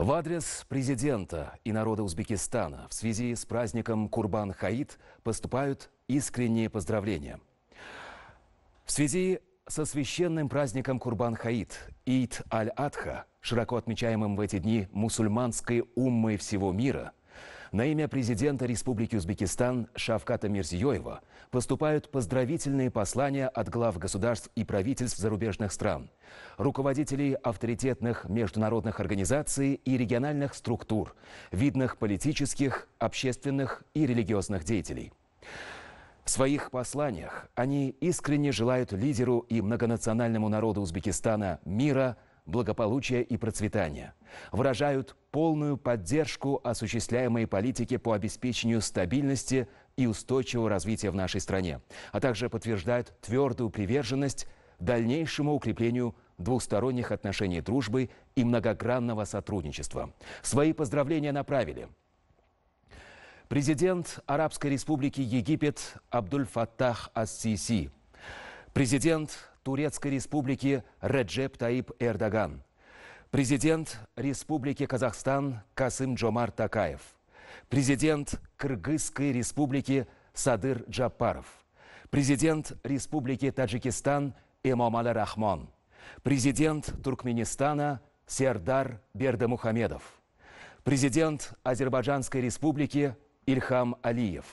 В адрес президента и народа Узбекистана в связи с праздником Курбан-Хаид поступают искренние поздравления. В связи со священным праздником Курбан-Хаид, Ид-Аль-Адха, широко отмечаемым в эти дни мусульманской уммой всего мира – на имя президента Республики Узбекистан Шавката Мирзиёева поступают поздравительные послания от глав государств и правительств зарубежных стран, руководителей авторитетных международных организаций и региональных структур, видных политических, общественных и религиозных деятелей. В своих посланиях они искренне желают лидеру и многонациональному народу Узбекистана мира – благополучия и процветания, выражают полную поддержку осуществляемой политики по обеспечению стабильности и устойчивого развития в нашей стране, а также подтверждают твердую приверженность дальнейшему укреплению двусторонних отношений дружбы и многогранного сотрудничества. Свои поздравления направили президент Арабской республики Египет Абдуль Фаттах Ас-Сиси, президент Турецкой Республики Реджеп Таип Эрдоган, президент Республики Казахстан Касым Джомар Такаев, президент Кыргызской Республики Садыр Джапаров, президент Республики Таджикистан Эмомали Рахмон, президент Туркменистана Сердар Бердамухамедов, президент Азербайджанской Республики Ильхам Алиев,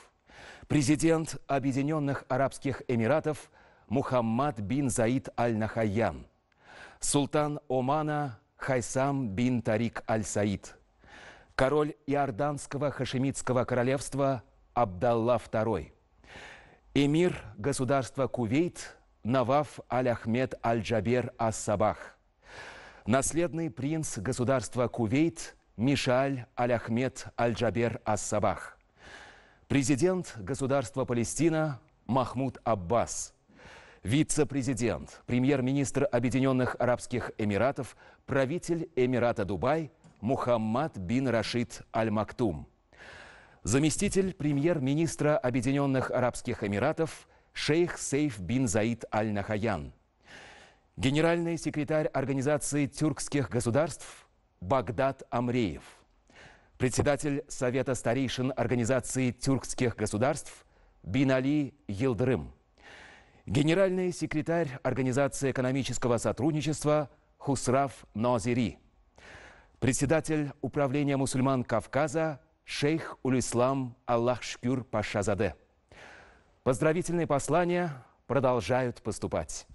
президент Объединенных Арабских Эмиратов – Мухаммад бин Заид аль-Нахаян, султан Омана Хайсам бин Тарик аль-Саид, король Иорданского хашемитского королевства Абдалла II, эмир государства Кувейт Наваф аль-Ахмед аль-Джабер ас-Сабах, наследный принц государства Кувейт Мишаль аль-Ахмед аль-Джабер ас-Сабах, президент государства Палестина Махмуд Аббас – Вице-президент, премьер-министр Объединенных Арабских Эмиратов, правитель Эмирата Дубай Мухаммад бин Рашид Аль-Мактум. Заместитель премьер-министра Объединенных Арабских Эмиратов шейх Сейф бин Заид Аль-Нахаян. Генеральный секретарь Организации тюркских государств Багдад Амреев. Председатель Совета старейшин Организации тюркских государств Бинали Али Елдрым генеральный секретарь Организации экономического сотрудничества Хусраф Нозири, председатель управления мусульман Кавказа шейх Улислам Аллах Шкюр Пашазаде. Поздравительные послания продолжают поступать.